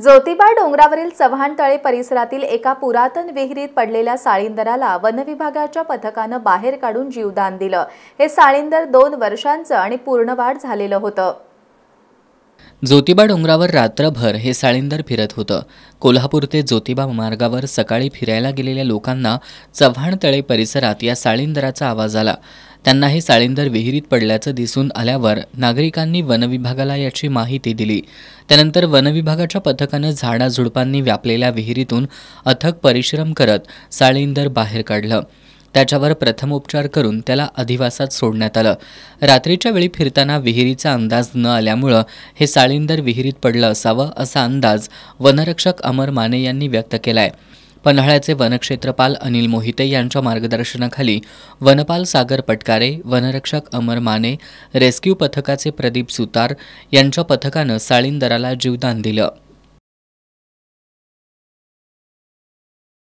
ज्योतिबा डोंगरावरील चव्हाण तळे परिसरातील एका पुरातन विहिरीत पडलेल्या साळींदराला वनविभागाच्या पथकानं बाहेर काढून जीवदान दिलं हे साळींदर दोन वर्षांचं आणि पूर्णवाढ झालेलं होतं ज्योतिबा डोंगरावर रात्रभर हे साळींदर फिरत होतं कोल्हापूर ते ज्योतिबा मार्गावर सकाळी फिरायला गेलेल्या लोकांना चव्हाण तळे परिसरात या साळींदराचा आवाज आला त्यांना हे साळींदर विहिरीत पडल्याचं दिसून आल्यावर नागरिकांनी वनविभागाला याची माहिती दिली त्यानंतर वनविभागाच्या पथकानं झाडाझुडपांनी व्यापलेल्या विहिरीतून अथक परिश्रम करत साळींदर बाहेर काढलं त्याच्यावर प्रथम उपचार करून त्याला अधिवासात सोडण्यात आलं रात्रीच्या वेळी फिरताना विहिरीचा अंदाज न आल्यामुळं हे साळींदर विहिरीत पडलं असावं असा अंदाज वनरक्षक अमर माने यांनी व्यक्त केला आहे पन्हाळ्याचे वनक्षेत्रपाल अनिल मोहिते यांच्या मार्गदर्शनाखाली वनपाल सागर पटकारे वनरक्षक अमर माने रेस्क्यू पथकाचे प्रदीप सुतार यांच्या पथकानं साळींदराला जीवदान दिलं